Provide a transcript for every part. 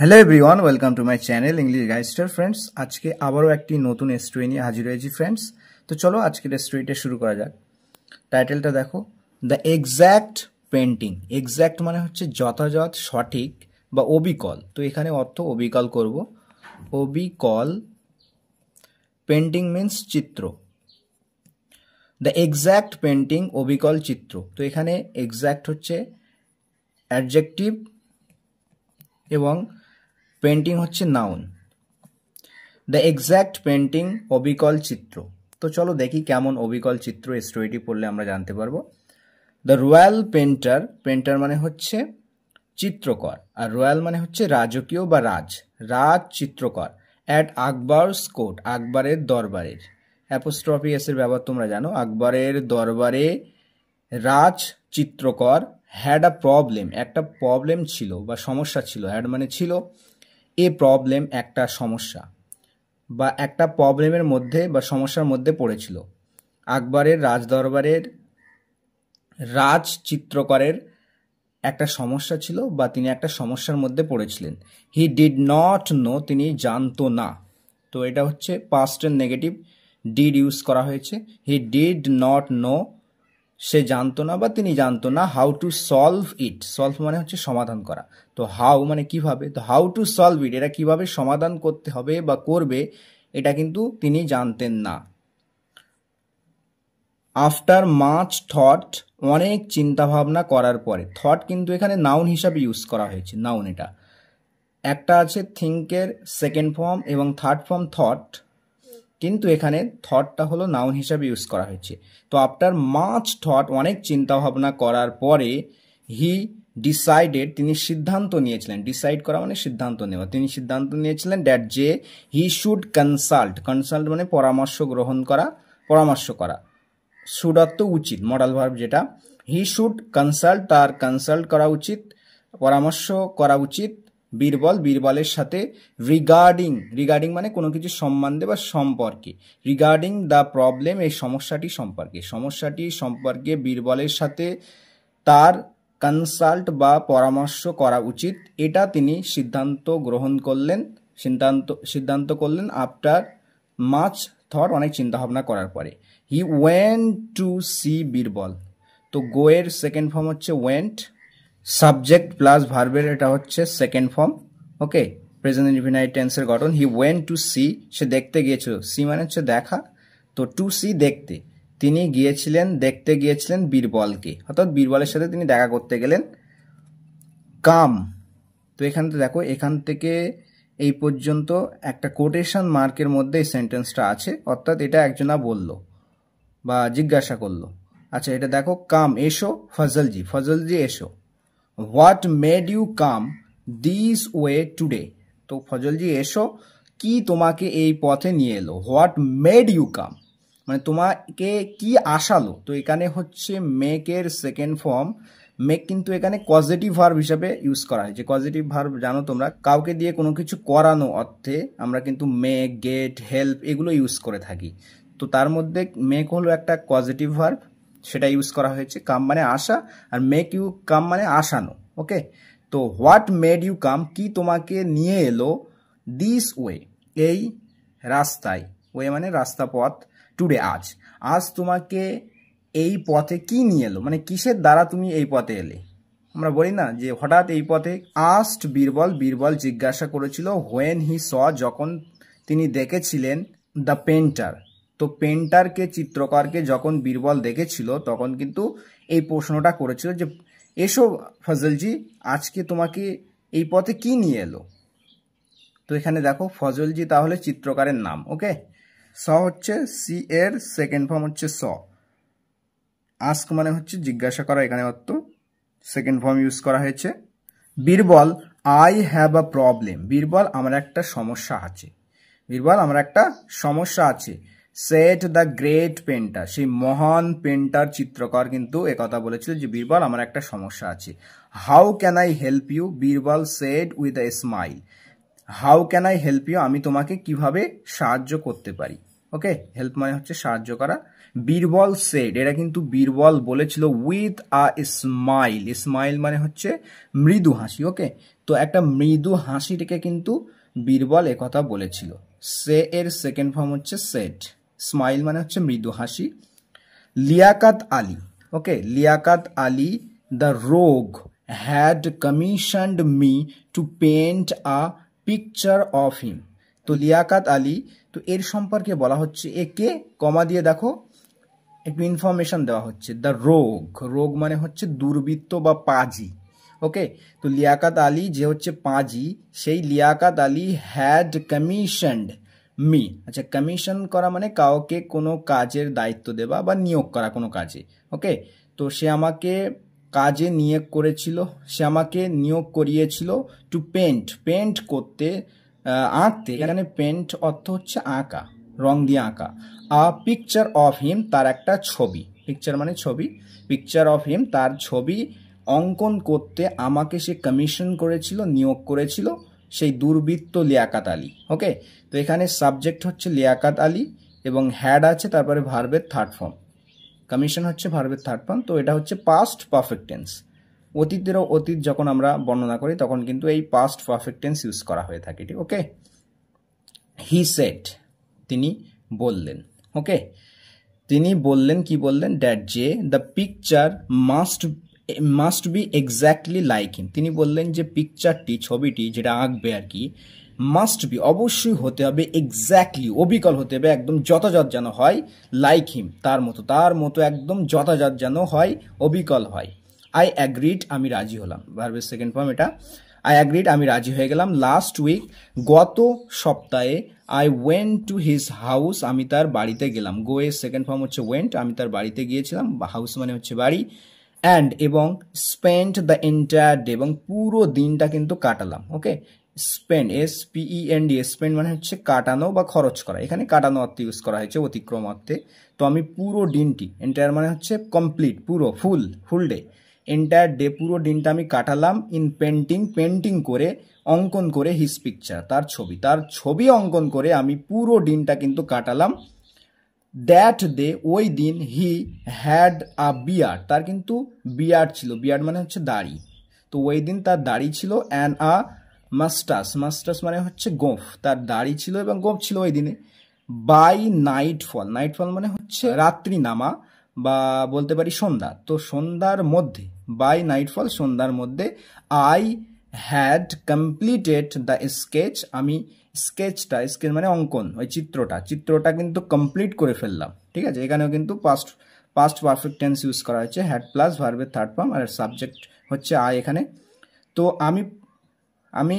hello everyone welcome to my channel English গাইস্টার friends আজকে আবারও একটি নতুন স্টোরি নিয়ে হাজির হয়েছি ফ্রেন্ডস তো চলো আজকের স্টোরিটা শুরু করা যাক টাইটেলটা দেখো দ্য এক্স্যাক্ট পেন্টিং এক্স্যাক্ট মানে হচ্ছে যথাযথ সঠিক বা অবিকল তো এখানে অর্থ অবিকল করব অবিকল পেন্টিং মিন্স চিত্র দ্য এক্স্যাক্ট পেন্টিং অবিকল চিত্র তো এখানে এক্স্যাক্ট হচ্ছে অ্যাডজেক্টিভ এবং পেন্টিং হচ্ছে নাউন দ্য এক্স্যাক্ট পেন্টিং অবিকল চিত্র তো চলো দেখি কেমন অবিকল চিত্র স্টোরিটি পড়লে আমরা জানতে পারবো দ্য রয়্যাল পেন্টার পেন্টার মানে হচ্ছে চিত্রকর আর রয়্যাল মানে হচ্ছে রাজকীয় বা রাজ রাজ চিত্রকর অ্যাট আকবরস কোর্ট আকবরের দরবারের অ্যাপোস্ট্রফি এসের ব্যবহার তোমরা জানো আকবরের দরবারে রাজ চিত্রকর হ্যাড আ প্রবলেম একটা প্রবলেম ছিল বা সমস্যা ছিল হ্যাড মানে ছিল এ প্রবলেম একটা সমস্যা বা একটা প্রবলেমের মধ্যে বা সমস্যার মধ্যে পড়েছিল আকবরের রাজদরবারের রাজ চিত্রকরের একটা সমস্যা ছিল বা তিনি একটা সমস্যার মধ্যে পড়েছিলেন হি ডিড নট নো তিনি জানতো না তো এটা হচ্ছে পাস্ট নেগেটিভ ডিড ইউজ করা হয়েছে হি ডিড নট নো সে জানতো না বা তিনি জানতো না how to solve it solve মানে হচ্ছে সমাধান করা তো হাউ মানে কিভাবে তো হাউ টু সলভ ইট এটা কিভাবে সমাধান করতে হবে বা করবে এটা কিন্তু তিনি জানতেন না আফটার মাচ থট অনেক চিন্তাভাবনা করার পরে থট কিন্তু এখানে নাউন হিসাবে ইউজ করা হয়েছে নাউন এটা একটা আছে থিঙ্কের সেকেন্ড ফর্ম এবং থার্ড ফর্ম থট কিন্তু এখানে থটটা হলো নাউন হিসাবে ইউজ করা হয়েছে তো আফটার মাছ থট অনেক চিন্তা ভাবনা করার পরে হি ডিসাইডেড তিনি সিদ্ধান্ত নিয়েছিলেন ডিসাইড করা মানে সিদ্ধান্ত নেওয়া তিনি সিদ্ধান্ত নিয়েছিলেন ড্যাট যে হি শুড কনসাল্ট কনসাল্ট মানে পরামর্শ গ্রহণ করা পরামর্শ করা শুড অর্থ উচিত মডাল ভার্ব যেটা হি শুড কনসাল্ট তার কনসাল্ট করা উচিত পরামর্শ করা উচিত বীরবল বীরবলের সাথে রিগার্ডিং রিগার্ডিং মানে কোনো কিছু সম্বন্ধে বা সম্পর্কে রিগার্ডিং দ্য প্রবলেম এই সমস্যাটি সম্পর্কে সমস্যাটি সম্পর্কে বীরবলের সাথে তার কনসাল্ট বা পরামর্শ করা উচিত এটা তিনি সিদ্ধান্ত গ্রহণ করলেন সিদ্ধান্ত সিদ্ধান্ত করলেন আফটার মাছ থর অনেক চিন্তাভাবনা করার পরে he went to see Birbal তো গোয়ের সেকেন্ড ফর্ম হচ্ছে ওয়েন্ট সাবজেক্ট প্লাস ভার্বের এটা হচ্ছে second form okay present infinite টেন্সের গঠন হি ওয়েন টু সি সে দেখতে গিয়েছিল সি মানে হচ্ছে দেখা তো টু সি দেখতে তিনি গিয়েছিলেন দেখতে গিয়েছিলেন বীরবলকে অর্থাৎ বীরবলের সাথে তিনি দেখা করতে গেলেন কাম তো এখান থেকে দেখো এখান থেকে এই পর্যন্ত একটা কোটেশন মার্কের মধ্যে এই সেন্টেন্সটা আছে অর্থাৎ এটা একজনা বলল বা জিজ্ঞাসা করলো আচ্ছা এটা দেখো কাম এসো ফজলজি ফজলজি এসো what made you come this way today তো ফজলজি এসো কি তোমাকে এই পথে নিয়ে এলো হোয়াট মেড ইউ কাম মানে তোমাকে কি আসালো তো এখানে হচ্ছে মেকের সেকেন্ড ফর্ম মেক কিন্তু এখানে পজিটিভ ভার্ব হিসাবে ইউজ করা হয় যে পজিটিভ ভার্ব জানো তোমরা কাউকে দিয়ে কোনো কিছু করানো অর্থে আমরা কিন্তু মেক গেট হেল্প এগুলো ইউজ করে থাকি তো তার মধ্যে মেক হলো একটা পজিটিভ ভার্ব সেটা ইউজ করা হয়েছে কাম মানে আসা আর মেক ইউ কাম মানে আসানো ওকে তো হোয়াট মেড ইউ কাম কি তোমাকে নিয়ে এলো দিস ওয়ে এই রাস্তায় ওয়ে মানে রাস্তা পথ টুডে আজ আজ তোমাকে এই পথে কি নিয়ে এলো মানে কিসের দ্বারা তুমি এই পথে এলে আমরা বলি না যে হঠাৎ এই পথে আস্ট বীরবল বীরবল জিজ্ঞাসা করেছিল হোয়েন হি স যখন তিনি দেখেছিলেন দ্য পেন্টার তো পেন্টারকে চিত্রকরকে যখন বীরবল দেখেছিল তখন কিন্তু এই প্রশ্নটা করেছিল যে এসো ফজলজি আজকে তোমাকে এই পথে কি নিয়ে এলো তো এখানে দেখো ফজলজি তাহলে চিত্রকারের নাম ওকে স হচ্ছে সি এর সেকেন্ড ফর্ম হচ্ছে স আস্ক মানে হচ্ছে জিজ্ঞাসা করা এখানে অর্থ সেকেন্ড ফর্ম ইউজ করা হয়েছে Birbal I have a problem Birbal আমার একটা সমস্যা আছে বীরবল আমার একটা সমস্যা আছে সেট দ্য গ্রেট পেন্টার সেই মহান পেন্টার চিত্রকর কিন্তু একথা বলেছিল যে বীরবল আমার একটা সমস্যা আছে how can I help you Birbal said with a smile how can I help you আমি তোমাকে কিভাবে সাহায্য করতে পারি ওকে হেল্প মানে হচ্ছে সাহায্য করা বীরবল সেড এটা কিন্তু বীরবল বলেছিল উইথ আ স্মাইল স্মাইল মানে হচ্ছে মৃদু হাসি ওকে তো একটা মৃদু হাসিটাকে কিন্তু বীরবল একথা বলেছিল সে এর সেকেন্ড ফর্ম হচ্ছে সেট স্মাইল মানে হচ্ছে মৃদু হাসি Liaquat Ali okay Liaquat Ali the rogue had commissioned me to paint a picture of him তো লিয়াকাত আলী তো এর সম্পর্কে বলা হচ্ছে একে কমা দিয়ে দেখো একটু ইনফরমেশন দেওয়া হচ্ছে দ্য রোগ রোগ মানে হচ্ছে দুর্বৃত্ত বা পাজি ওকে তো লিয়াকাত আলী যে হচ্ছে পাজি সেই Liaquat Ali had commissioned me আচ্ছা কমিশন করা মানে কাউকে কোনো কাজের দায়িত্ব দেওয়া বা নিয়োগ করা কোনো কাজে ওকে তো সে আমাকে কাজে নিয়োগ করেছিল সে আমাকে নিয়োগ করিয়েছিল টু পেন্ট পেন্ট করতে আঁকতে এখানে পেন্ট অর্থ হচ্ছে আঁকা রং দিয়ে আঁকা আ পিকচার অফ হিম তার একটা ছবি পিকচার মানে ছবি পিকচার অফ হিম তার ছবি অঙ্কন করতে আমাকে সে কমিশন করেছিল নিয়োগ করেছিল সেই দুর্বৃত্ত লিয়াকাত আলী ওকে তো এখানে সাবজেক্ট হচ্ছে লিয়াকাত আলী এবং হ্যাড আছে তারপরে ভার্বের থার্ড ফর্ম কমিশন হচ্ছে ভার্বের থার্ড ফর্ম তো এটা হচ্ছে পাস্ট পারফেক্ট টেন্স অতীতেরও অতীত যখন আমরা বর্ণনা করি তখন কিন্তু এই পাস্ট পারফেক্ট টেন্স ইউজ করা হয়ে থাকে এটি ওকে হি সেট তিনি বললেন ওকে তিনি বললেন কি বললেন ড্যাট যে the picture must must be exactly like him তিনি বললেন যে পিকচারটি ছবিটি যেটা আঁকবে আর কি মাস্ট বি অবশ্যই হতে হবে এক্স্যাক্টলি অবিকল হতে হবে একদম যথাযথ যেন হয় লাইক হিম তার মতো তার মতো একদম যথাযথ যেন হয় অবিকল হয় আই অ্যাগ্রিড আমি রাজি হলাম ভার্বের সেকেন্ড ফর্ম এটা আই অ্যাগ্রিড আমি রাজি হয়ে গেলাম লাস্ট উইক গত সপ্তাহে I went to his house আমি তার বাড়িতে গেলাম গো এর সেকেন্ড ফর্ম হচ্ছে ওয়েন্ট আমি তার বাড়িতে গিয়েছিলাম হাউস মানে হচ্ছে বাড়ি অ্যান্ড এবং স্পেন্ড দ্য এন্টায়ার ডে এবং পুরো দিনটা কিন্তু কাটালাম okay spend S P E N D spend মানে হচ্ছে কাটানো বা খরচ করা এখানে কাটানো অর্থে ইউজ করা হয়েছে অতিক্রম অর্থে তো আমি পুরো দিনটি এন্টায়ার মানে হচ্ছে কমপ্লিট পুরো full full day entire day পুরো দিনটা আমি কাটালাম ইন পেন্টিং পেন্টিং করে অঙ্কন করে হিস পিকচার তার ছবি তার ছবি অঙ্কন করে আমি পুরো দিনটা কিন্তু কাটালাম দ্যাট ডে ওই দিন হি হ্যাড আ বিয়ার তার কিন্তু বিয়ার ছিল বিয়ার মানে হচ্ছে দাড়ি তো ওই দিন তার দাড়ি ছিল অ্যান্ড আ মাস্টাস মাস্টাস মানে হচ্ছে গোঁফ তার দাড়ি ছিল এবং গোঁফ ছিল ওই দিনে বাই নাইটফল নাইটফল মানে হচ্ছে রাত্রি নামা বা বলতে পারি সন্ধ্যা তো সন্ধ্যার মধ্যে বাই নাইটফল সন্ধ্যার মধ্যে I had completed the sketch আমি স্কেচটা স্কেচ মানে অঙ্কন ওই চিত্রটা চিত্রটা কিন্তু কমপ্লিট করে ফেললাম ঠিক আছে এখানেও কিন্তু past past perfect tense use করা হয়েছে হ্যাড প্লাস ভার্বের থার্ড ফর্ম আর সাবজেক্ট হচ্ছে আই এখানে তো আমি আমি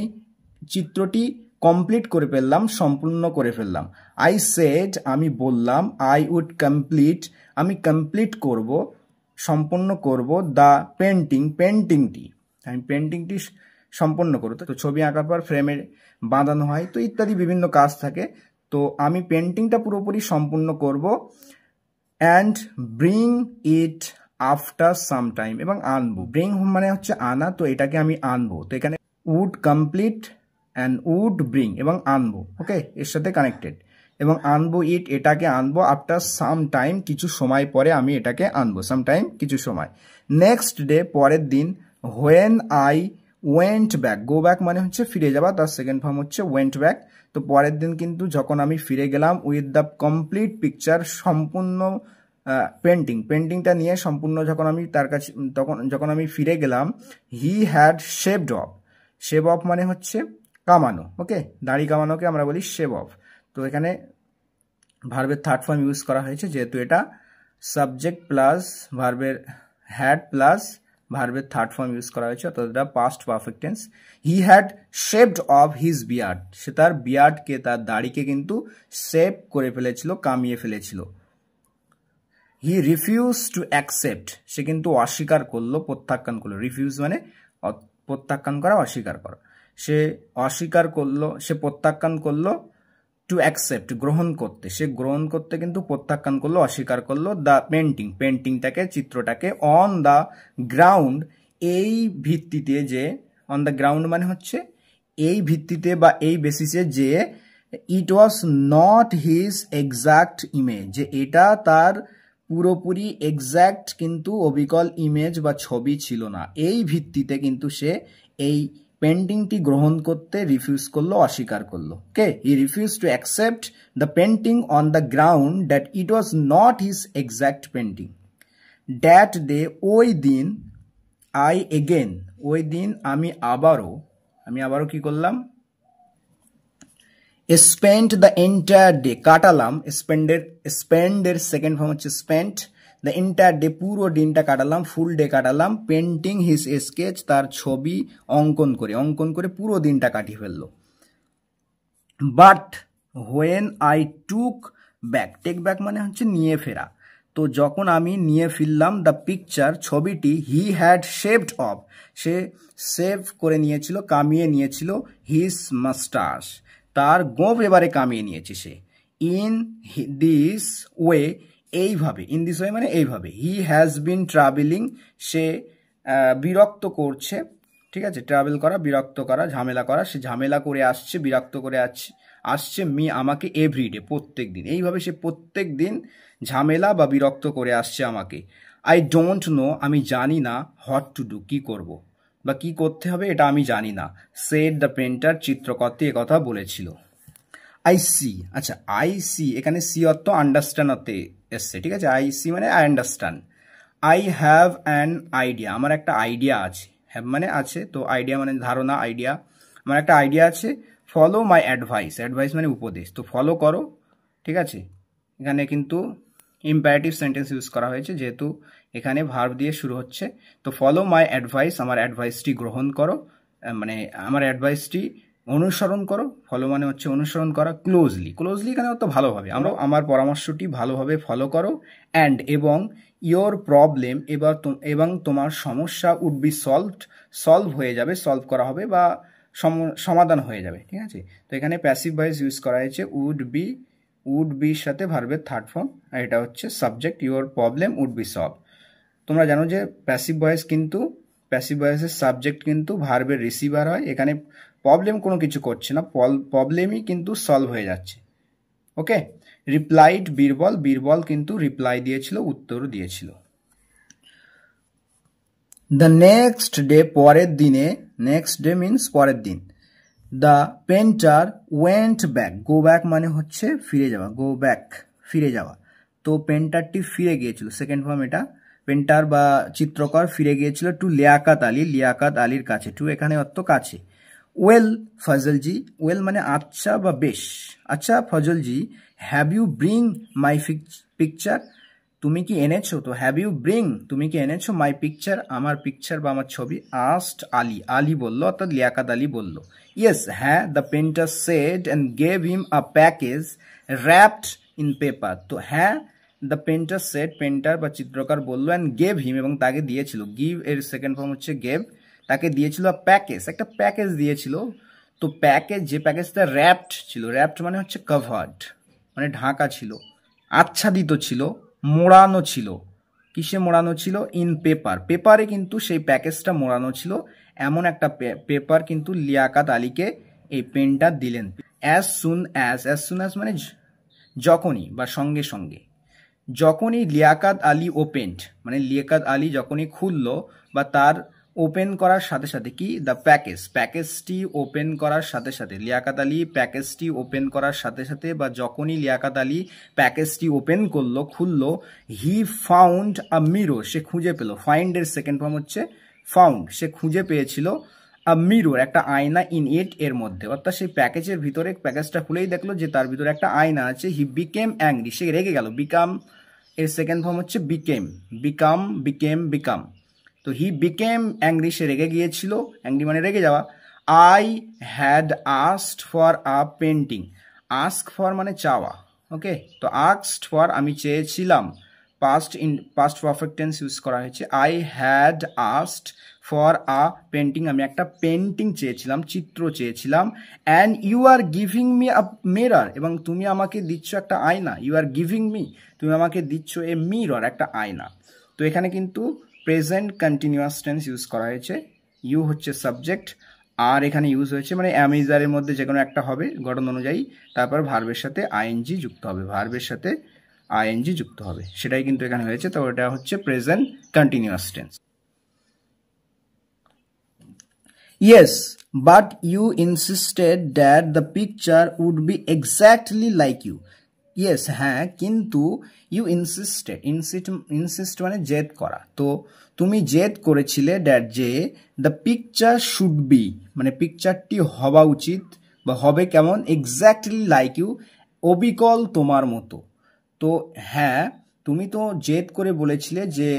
চিত্রটি কমপ্লিট করে ফেললাম সম্পূর্ণ করে ফেললাম আই সেট আমি বললাম আই উড কমপ্লিট আমি কমপ্লিট করব সম্পূর্ণ করব দ্য পেন্টিং পেন্টিংটি আমি পেন্টিংটি সম্পন্ন করো তো ছবি আঁকার পর ফ্রেমে বাঁধানো হয় তো ইত্যাদি বিভিন্ন কাজ থাকে তো আমি পেন্টিংটা পুরোপুরি সম্পূর্ণ করব and bring it after some time এবং আনবো ব্রিং মানে হচ্ছে আনা তো এটাকে আমি আনবো তো এখানে would complete and would bring এবং আনবো ওকে এর সাথে কানেক্টেড এবং আনবো ইট এটাকে আনবো আফটার সাম টাইম কিছু সময় পরে আমি এটাকে আনবো সাম টাইম কিছু সময় নেক্সট ডে পরের দিন when I went back go back মানে হচ্ছে ফিরে যাওয়া তার সেকেন্ড ফর্ম হচ্ছে ওয়েন্ট ব্যাক তো পরের দিন কিন্তু যখন আমি ফিরে গেলাম উইথ দ্য কমপ্লিট পিকচার সম্পূর্ণ পেন্টিং পেন্টিংটা নিয়ে সম্পূর্ণ যখন আমি তার কাছে তখন যখন আমি ফিরে গেলাম he had shaved off shave off মানে হচ্ছে কামানো ওকে দাড়ি কামানোকে আমরা বলি শেভ অফ তো এখানে ভার্বের থার্ড ফর্ম ইউজ করা হয়েছে যেহেতু এটা সাবজেক্ট প্লাস ভার্বের হ্যাড প্লাস ভার্বের থার্ড ফর্ম ইউজ করা হয়েছে অর্থাৎ এটা past perfect tense he had shaped off his beard সে তার বিয়ার্ডকে তার দাড়িকে কিন্তু শেপ করে ফেলেছিল কামিয়ে ফেলেছিল হি রিফিউজ টু অ্যাকসেপ্ট সে কিন্তু অস্বীকার করলো প্রত্যাখ্যান করলো রিফিউজ মানে প্রত্যাখ্যান করা অস্বীকার করা সে অস্বীকার করলো সে প্রত্যাখ্যান করলো টু অ্যাকসেপ্ট গ্রহণ করতে সে গ্রহণ করতে কিন্তু প্রত্যাখ্যান করলো অস্বীকার করলো দ্য পেন্টিং পেন্টিংটাকে চিত্রটাকে অন দ্য গ্রাউন্ড এই ভিত্তিতে যে অন দ্য গ্রাউন্ড মানে হচ্ছে এই ভিত্তিতে বা এই বেসিসে যে it was not his exact image যে এটা তার পুরোপুরি এক্স্যাক্ট কিন্তু অবিকল ইমেজ বা ছবি ছিল না এই ভিত্তিতে কিন্তু সে এই পেন্টিংটি গ্রহণ করতে রিফিউজ করলো অস্বীকার করলো কে he refuse to accept the painting on the ground that it was not his exact painting that day ওই দিন আই এগেন ওই দিন আমি আবারও আমি আবারও কি করলাম স্পেন্ট দ্য এন্টায়ার ডে কাটালাম স্পেন্ডের স্পেন্ডের সেকেন্ড ফর্ম হচ্ছে স্পেন্ট দ্য এন্টার ডে পুরো দিনটা কাটালাম ফুল ডে কাটালাম পেন্টিং হিস স্কেচ তার ছবি অঙ্কন করে অঙ্কন করে পুরো দিনটা কাটিয়ে ফেললো but when I took back take back মানে হচ্ছে নিয়ে ফেরা তো যখন আমি নিয়ে ফিরলাম দ্য পিকচার ছবিটি হি হ্যাড শেভড অফ সে সেভ করে নিয়েছিল কামিয়ে নিয়েছিল হিস মাস্টার্স তার গোঁফ এবারে কামিয়ে নিয়েছে সে ইন দিস ওয়ে এইভাবে ইন দিস ওয়ে মানে এইভাবে হি হ্যাজ বিন ট্রাভেলিং সে বিরক্ত করছে ঠিক আছে ট্রাভেল করা বিরক্ত করা ঝামেলা করা সে ঝামেলা করে আসছে বিরক্ত করে আসছে আসছে মি আমাকে এভরিডে প্রত্যেক দিন এইভাবে সে প্রত্যেক দিন ঝামেলা বা বিরক্ত করে আসছে আমাকে আই ডোন্ট নো আমি জানি না হট টু ডু কী করব বা কি করতে হবে এটা আমি জানি না সেড দ্য পেন্টার চিত্রকর্তী একথা বলেছিল আইসি আচ্ছা আইসি এখানে সি অর্থ আন্ডারস্ট্যান্ড অর্থে এসছে ঠিক আছে আইসি মানে I understand I have an idea আমার একটা আইডিয়া আছে হ্যাভ মানে আছে তো আইডিয়া মানে ধারণা আইডিয়া আমার একটা আইডিয়া আছে ফলো মাই অ্যাডভাইস অ্যাডভাইস মানে উপদেশ তো ফলো করো ঠিক আছে এখানে কিন্তু ইম্পারেটিভ সেন্টেন্স ইউজ করা হয়েছে যেহেতু এখানে ভার্ব দিয়ে শুরু হচ্ছে তো ফলো মাই অ্যাডভাইস আমার অ্যাডভাইসটি গ্রহণ করো মানে আমার অ্যাডভাইসটি অনুসরণ করো ফলো মানে হচ্ছে অনুসরণ করা ক্লোজলি ক্লোজলি কেন তো ভালোভাবে আমরা আমার পরামর্শটি ভালোভাবে ফলো করো অ্যান্ড এবং ইয়োর প্রবলেম এবার এবং তোমার সমস্যা উড বি সলভড সলভ হয়ে যাবে সলভ করা হবে বা সমাধান হয়ে যাবে ঠিক আছে তো এখানে প্যাসিভ ভয়েস ইউজ করা হয়েছে উড বি উড বির সাথে ভার্বের থার্ড ফর্ম আর এটা হচ্ছে subject your problem would be solve তোমরা জানো যে প্যাসিভ ভয়েস কিন্তু প্যাসিভ ভয়েসের সাবজেক্ট কিন্তু ভার্বের রিসিভার হয় এখানে প্রবলেম কোনো কিছু করছে না প্রবলেমই কিন্তু সলভ হয়ে যাচ্ছে ওকে রিপ্লাইড বীরবল বীরবল কিন্তু রিপ্লাই দিয়েছিল উত্তর দিয়েছিল দ্য নেক্সট ডে পরের দিনে নেক্সট ডে মিন্স পরের দিন the painter went back go back মানে হচ্ছে ফিরে যাওয়া গো ব্যাক ফিরে যাওয়া তো পেন্টারটি ফিরে গিয়েছিল সেকেন্ড ফর্ম এটা পেন্টার বা চিত্রকর ফিরে গিয়েছিল টু লিয়াকাত আলী লিয়াকাত আলীর কাছে টু এখানে অর্থ কাছে ওয়েল ফজলজি ওয়েল মানে আচ্ছা বা বেশ আচ্ছা ফজলজি have you bring my picture তুমি কি এনেছো তো হ্যাভ ইউ ব্রিং তুমি কি এনেছো মাই পিকচার আমার পিকচার বা আমার ছবি আস্ট আলী আলী বলল অর্থাৎ লিয়াকাত আলী বলল ইয়েস হ্যাঁ the painter said and gave him a package wrapped in paper তো হ্যাঁ দ্য পেন্টার সেট পেন্টার বা চিত্রকার বলল অ্যান্ড গেভ হিম এবং তাকে দিয়েছিল গিভ এর সেকেন্ড ফর্ম হচ্ছে গেভ তাকে দিয়েছিল প্যাকেজ একটা প্যাকেজ দিয়েছিল তো প্যাকেজ যে প্যাকেজটা র্যাপড ছিল র্যাপড মানে হচ্ছে কাভার্ড মানে ঢাকা ছিল আচ্ছাদিত ছিল মোড়ানো ছিল কিসে মোড়ানো ছিল ইন পেপার পেপারে কিন্তু সেই প্যাকেজটা মোড়ানো ছিল এমন একটা পেপার কিন্তু লিয়াকাত আলীকে এই পেনটা দিলেন as soon as as soon as মানে যখনই বা সঙ্গে সঙ্গে যখনই লিয়াকাত আলী ওপেন্ড মানে লিয়াকাত আলী যখনই খুললো বা তার ওপেন করার সাথে সাথে কি দ্য প্যাকেজ প্যাকেজটি ওপেন করার সাথে সাথে লিয়াকাত আলী প্যাকেজটি ওপেন করার সাথে সাথে বা যখনই লিয়াকাত আলী প্যাকেজটি ওপেন করলো খুললো হি ফাউন্ড আ মিরো সে খুঁজে পেল ফাইন্ডের সেকেন্ড ফর্ম হচ্ছে ফাউন্ড সে খুঁজে পেয়েছিল আ মিরোর একটা আয়না ইন এট এর মধ্যে অর্থাৎ সেই প্যাকেজের ভিতরে প্যাকেজটা খুলেই দেখলো যে তার ভিতরে একটা আয়না আছে হি বিকেম অ্যাংরি সে রেগে গেল বিকাম এর সেকেন্ড ফর্ম হচ্ছে বিকেম বিকাম বিকেম বিকাম তো হি বিকেম অ্যাংরি সে রেগে গিয়েছিল অ্যাংরি মানে রেগে যাওয়া I had asked for a painting ask for মানে চাওয়া ওকে তো আস্ট ফর আমি চেয়েছিলাম past in past perfect tense use করা হয়েছে I had asked for a painting আমি একটা পেন্টিং চেয়েছিলাম চিত্র চেয়েছিলাম and you are giving me a mirror এবং তুমি আমাকে দিচ্ছ একটা আয়না ইউ আর গিভিং মি তুমি আমাকে দিচ্ছ এ মিরর একটা আয়না তো এখানে কিন্তু প্রেজেন্ট কন্টিনিউয়াস টেন্স ইউজ করা হয়েছে ইউ হচ্ছে সাবজেক্ট আর এখানে ইউজ হয়েছে মানে অ্যামিজারের মধ্যে যে কোনো একটা হবে গঠন অনুযায়ী তারপর ভার্বের সাথে আইএনজি যুক্ত হবে ভার্বের সাথে আইএনজি যুক্ত হবে সেটাই কিন্তু এখানে হয়েছে তো এটা হচ্ছে present continuous tense yes but you insisted that the picture would be exactly like you yes হ্যাঁ কিন্তু ইউ ইনসিস্টেড ইনসিস্ট ইনসিস্ট মানে জেদ করা তো তুমি জেদ করেছিলে ড্যাট যে দ্য পিকচার শুড বি মানে পিকচারটি হওয়া উচিত বা হবে কেমন এক্স্যাক্টলি লাইক ইউ অবিকল তোমার মতো তো হ্যাঁ তুমি তো জেদ করে বলেছিলে যে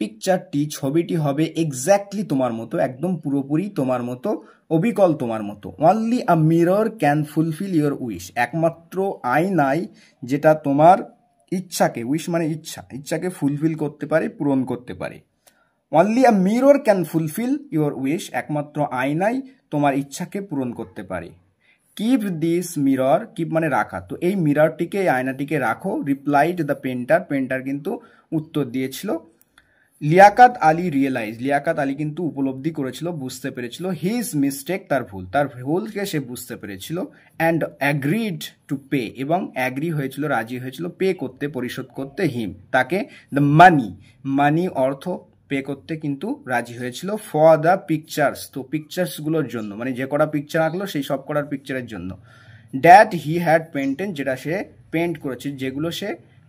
পিকচারটি ছবিটি হবে এক্স্যাক্টলি তোমার মতো একদম পুরোপুরি তোমার মতো অবিকল তোমার মতো only a mirror can fulfil your wish একমাত্র আয়নাই যেটা তোমার ইচ্ছাকে উইশ মানে ইচ্ছা ইচ্ছাকে ফুলফিল করতে পারে পূরণ করতে পারে only a mirror can fulfil your wish একমাত্র আয়নাই তোমার ইচ্ছাকে পূরণ করতে পারে কিপ দিস মিরর কিপ মানে রাখা তো এই মিররটিকে এই আয়নাটিকে রাখো রিপ্লাইড দ্য পেন্টার পেন্টার কিন্তু উত্তর দিয়েছিল লিয়াকাত আলী রিয়েলাইজ লিয়াকাত আলী কিন্তু উপলব্ধি করেছিল বুঝতে পেরেছিল হিজ মিস্টেক তার ভুল তার ভুলকে সে বুঝতে পেরেছিল অ্যান্ড অ্যাগ্রিড টু পে এবং অ্যাগ্রি হয়েছিল রাজি হয়েছিল পে করতে পরিশোধ করতে হিম তাকে দ্য মানি মানি অর্থ পে করতে কিন্তু রাজি হয়েছিল ফর দ্য পিকচার্স তো পিকচার্সগুলোর জন্য মানে যে কটা পিকচার আঁকলো সেই সব কটার পিকচারের জন্য ড্যাট হি হ্যাড পেন্টেন যেটা সে পেন্ট করেছে যেগুলো সে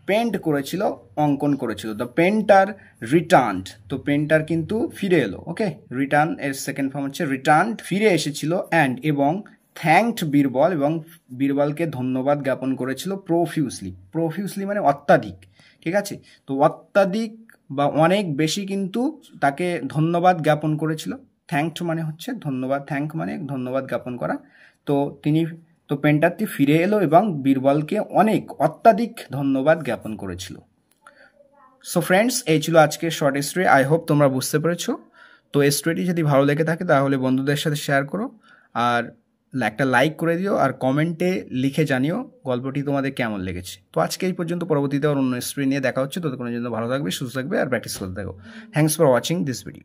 পেন্ট করেছিল অঙ্কন করেছিল দ্য পেন্টার রিটার্নড তো পেন্টার কিন্তু ফিরে এলো ওকে রিটার্ন এর সেকেন্ড ফর্ম হচ্ছে রিটার্ন ফিরে এসেছিল অ্যান্ড এবং থ্যাঙ্কড বীরবল এবং বীরবলকে ধন্যবাদ জ্ঞাপন করেছিল প্রফিউসলি প্রফিউসলি মানে অত্যাধিক ঠিক আছে তো অত্যাধিক বা অনেক বেশি কিন্তু তাকে ধন্যবাদ জ্ঞাপন করেছিল থ্যাঙ্কড মানে হচ্ছে ধন্যবাদ থ্যাঙ্ক মানে ধন্যবাদ জ্ঞাপন করা তো তিনি তো পেন্টারটি ফিরে এলো এবং বীরবলকে অনেক অত্যাধিক ধন্যবাদ জ্ঞাপন করেছিল সো ফ্রেন্ডস এই ছিল আজকের শর্ট স্টোরি আই হোপ তোমরা বুঝতে পেরেছো তো এই স্টোরিটি যদি ভালো লেগে থাকে তাহলে বন্ধুদের সাথে শেয়ার করো আর একটা লাইক করে দিও আর কমেন্টে লিখে জানিও গল্পটি তোমাদের কেমন লেগেছে তো আজকে এই পর্যন্ত পরবর্তীতে আর অন্য স্টোরি নিয়ে দেখা হচ্ছে ততক্ষণের জন্য ভালো থাকবে সুস্থ থাকবে আর প্র্যাকটিস করতে থাকো thanks for watching this video